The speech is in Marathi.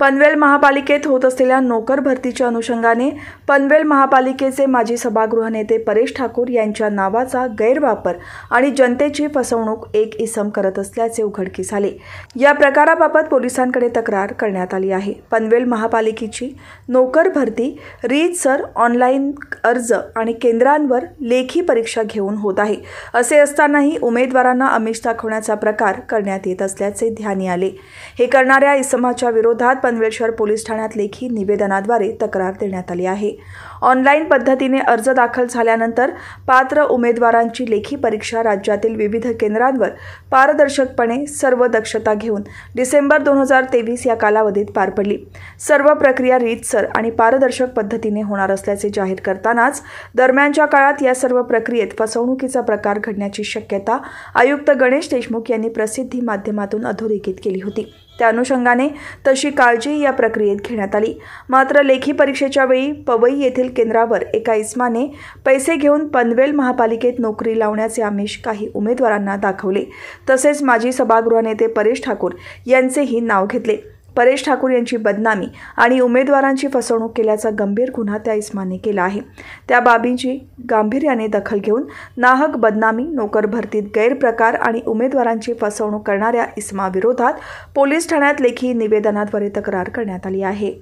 पनवेल महापालिकेत होत असलेल्या नोकर भरतीच्या अनुषंगाने पनवेल महापालिकेचे माजी सभागृह नेते परेश ठाकूर यांच्या नावाचा गैरवापर आणि जनतेची फसवणूक एक इसम करत असल्याचे उघडकीस आले या प्रकाराबाबत पोलिसांकडे तक्रार करण्यात आली आहे पनवेल महापालिकेची नोकर भरती सर ऑनलाईन अर्ज आणि केंद्रांवर लेखी परीक्षा घेऊन होत आहे असे असतानाही उमेदवारांना अमिष दाखवण्याचा प्रकार करण्यात येत असल्याचे ध्यानी आले हे करणाऱ्या इसमाच्या विरोधात पनवेलशहर पोलीस ठाण्यात लेखी निवेदनाद्वारे तक्रार देण्यात आली आहे ऑनलाईन पद्धतीने अर्ज दाखल झाल्यानंतर पात्र उमेदवारांची लेखी परीक्षा राज्यातील विविध केंद्रांवर पारदर्शकपणे सर्व दक्षता घेऊन डिसेंबर दोन हजार तेवीस या कालावधीत पार पडली सर्व प्रक्रिया रीतसर आणि पारदर्शक पद्धतीने होणार असल्याचे जाहीर करतानाच दरम्यानच्या काळात या सर्व प्रक्रियेत फसवणुकीचा प्रकार घडण्याची शक्यता आयुक्त गणेश देशमुख यांनी प्रसिद्धी माध्यमातून अधोरेखित केली होती त्या अनुषंगाने तशी काळजी या प्रक्रियेत घेण्यात आली मात्र लेखी परीक्षेच्या वेळी पवई येथील केंद्रावर एका इस्माने पैसे घेऊन पनवेल महापालिकेत नोकरी लावण्याचे आमिष काही उमेदवारांना दाखवले तसेच माजी सभागृह नेते परेश ठाकूर यांचेही नाव घेतले परेश ठाकूर यांची बदनामी आणि उमेदवारांची फसवणूक केल्याचा गंभीर गुन्हा त्या इस्माने केला आहे त्या बाबींची गांभीर्याने दखल घेऊन नाहक बदनामी नोकर भरतीत गैरप्रकार आणि उमेदवारांची फसवणूक करणाऱ्या इस्माविरोधात पोलीस ठाण्यात लेखी निवेदनाद्वारे तक्रार करण्यात आली आहे